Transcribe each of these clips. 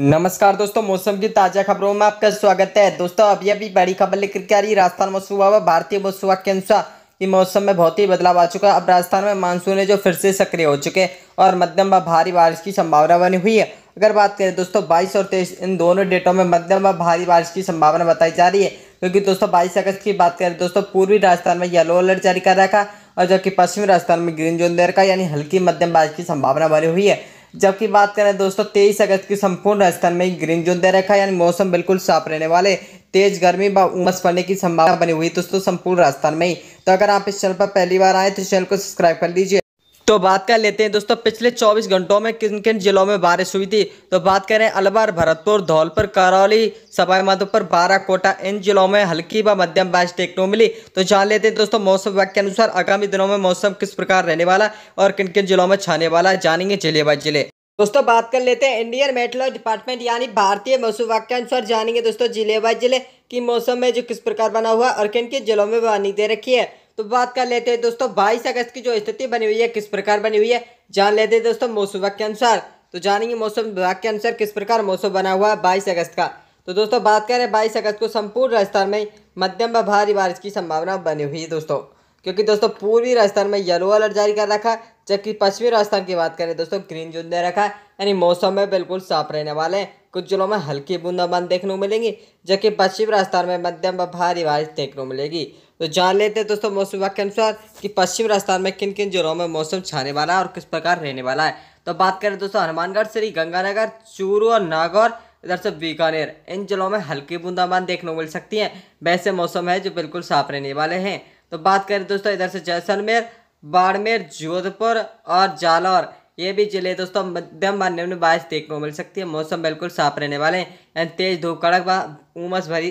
नमस्कार दोस्तों मौसम की ताज़ा खबरों में आपका स्वागत है दोस्तों अभी अभी बड़ी खबर लेकर के आ रही राजस्थान मौसम व भारतीय मौसम के अनुसार कि मौसम में बहुत ही बदलाव आ चुका है अब राजस्थान में मानसून है जो फिर से सक्रिय हो चुके हैं और मध्यम व भारी बारिश की संभावना बनी हुई है अगर बात करें दोस्तों बाईस और तेईस इन दोनों डेटों में मध्यम व भारी बारिश की संभावना बताई जा रही है क्योंकि दोस्तों बाईस अगस्त की बात करें दोस्तों पूर्वी राजस्थान में येलो अलर्ट जारी कर रखा और जबकि पश्चिमी राजस्थान में ग्रीन जोन दे रखा यानी हल्की मध्यम बारिश की संभावना बनी हुई है जबकि बात करें दोस्तों तेईस अगस्त की संपूर्ण राजस्थान में ग्रीन जोन दे रखा है यानी मौसम बिल्कुल साफ रहने वाले तेज गर्मी व उमस पड़ने की संभावना बनी हुई दोस्तों संपूर्ण राजस्थान में ही तो अगर आप इस चैनल पर पहली बार आए तो चैनल को सब्सक्राइब कर लीजिए तो बात कर लेते हैं दोस्तों पिछले 24 घंटों में किन किन जिलों में बारिश हुई थी तो बात करें अलवर भरतपुर धौलपुर करौली सवाईमाधोपुर माधोपुर बाराकोटा इन जिलों में हल्की व मध्यम बारिश देखने को मिली तो जान लेते हैं दोस्तों मौसम विभाग के अनुसार आगामी दिनों में मौसम किस प्रकार रहने वाला और किन किन जिलों में छाने वाला जानेंगे जिले बाय जिले दोस्तों बात कर लेते हैं इंडियन मेट्रोलॉजी डिपार्टमेंट यानी भारतीय मौसम विभाग के अनुसार जानेंगे दोस्तों जिले बाय जिले की मौसम में जो किस प्रकार बना हुआ और किन किन जिलों में बनी दे रखी है तो बात कर लेते हैं दोस्तों बाईस अगस्त की जो स्थिति बनी हुई है किस प्रकार बनी हुई है जान लेते हैं दोस्तों मौसम विभाग के अनुसार तो जानेंगे मौसम विभाग के अनुसार किस प्रकार मौसम बना हुआ है बाईस अगस्त का तो दोस्तों बात करें बाईस अगस्त को संपूर्ण राजस्थान में मध्यम व भारी बारिश की संभावना बनी हुई है दोस्तों क्योंकि दोस्तों पूर्वी राजस्थान में येलो अलर्ट जारी कर रखा है जबकि पश्चिमी राजस्थान की बात करें दोस्तों ग्रीन जोन दे रखा है यानी मौसम में बिल्कुल साफ रहने वाले हैं कुछ जिलों में हल्की बूंदाबांद देखने को मिलेंगी जबकि पश्चिम राजस्थान में मध्यम व भारी बारिश देखने को मिलेगी तो जान लेते हैं दोस्तों मौसम विभाग के अनुसार कि पश्चिम राजस्थान में किन किन जिलों में मौसम छाने वाला है और किस प्रकार रहने वाला है तो बात करें दोस्तों हनुमानगढ़ श्री गंगानगर चूरू और नागौर इधर से बीकानेर इन जिलों में हल्की बूंदाबांद देखने को मिल सकती है वैसे मौसम है जो बिल्कुल साफ रहने वाले हैं तो बात करें दोस्तों इधर से जैसलमेर बाड़मेर जोधपुर और जालौर ये भी जिले दोस्तों मध्यम व निम्न बारिश देखने को मिल सकती है मौसम बिल्कुल साफ रहने वाले हैं तेज धूप कड़क व उमस भरी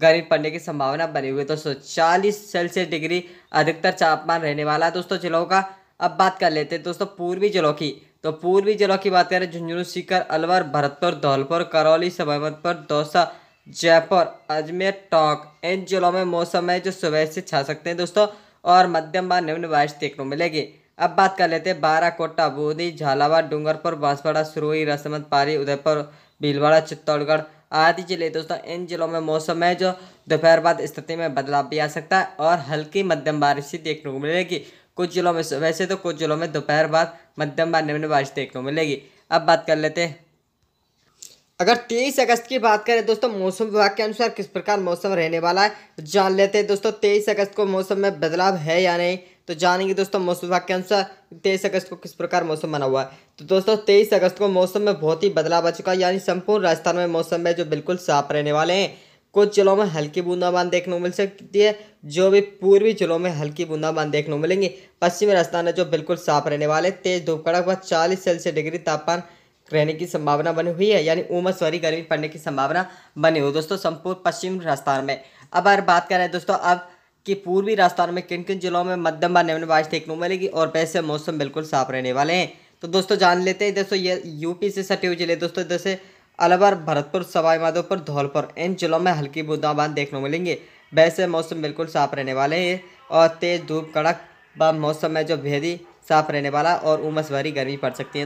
गर्मी पड़ने की संभावना बनी हुई है दोस्तों चालीस सेल्सियस डिग्री अधिकतर तापमान रहने वाला है दोस्तों जिलों का अब बात कर लेते हैं दोस्तों पूर्वी जिलों की तो पूर्वी जिलों की बात करें झुंझुनू सीकर अलवर भरतपुर धौलपुर करौली सवाईमाधोपुर दौसा जयपुर अजमेर टोंक इन जिलों में मौसम है जो सुबह से छा सकते हैं दोस्तों और मध्यम व निम्न बारिश देखने को मिलेगी अब बात कर लेते हैं बाराकोटा बूंदी झालावाड़ डूंगरपुर बांसवाड़ा सुरोही रसमत पारी उदयपुर भीलवाड़ा चित्तौड़गढ़ आदि जिले दोस्तों इन जिलों में मौसम है जो दोपहर बाद स्थिति में बदलाव भी आ सकता है और हल्की मध्यम बारिश ही देखने को मिलेगी कुछ जिलों में वैसे तो कुछ जिलों में दोपहर बाद मध्यम व निम्न बारिश देखने को मिलेगी अब बात कर लेते हैं अगर 23 अगस्त की बात करें दोस्तों मौसम विभाग के अनुसार किस प्रकार मौसम रहने वाला है जान लेते हैं दोस्तों 23 अगस्त को मौसम में बदलाव है या नहीं तो जानेंगे दोस्तों मौसम विभाग के अनुसार 23 अगस्त को किस प्रकार मौसम बना हुआ है तो दोस्तों 23 अगस्त को मौसम में बहुत ही बदलाव आ चुका है यानी संपूर्ण राजस्थान में मौसम है जो बिल्कुल साफ रहने वाले हैं कुछ जिलों में हल्की बूंदाबांद देखने को मिल सकती है जो भी पूर्वी जिलों में हल्की बूंदाबांद देखने को मिलेंगी पश्चिमी राजस्थान में जो बिल्कुल साफ रहने वाले तेज धूप कड़क व चालीस सेल्सियस डिग्री तापमान रहने की संभावना बनी हुई है यानी उमस भरी गर्मी पड़ने की संभावना बनी हुई दोस्तों संपूर्ण पश्चिम राजस्थान में अब अगर बात करें दोस्तों अब कि पूर्वी राजस्थान में किन किन जिलों में मध्यम व निम्न बारिश देखने को मिलेगी और वैसे तो मौसम बिल्कुल साफ रहने वाले हैं तो दोस्तों जान लेते हैं दोस्तों ये यूपी से सटे हुए जिले दोस्तों जैसे अलवर भरतपुर सवाईमाधोपुर धौलपुर इन जिलों में हल्की बूंदाबांद देखने को मिलेंगे वैसे मौसम बिल्कुल साफ रहने वाले हैं और तेज़ धूप कड़क व मौसम में जो भेदी साफ रहने वाला और उमस भरी गर्मी पड़ सकती है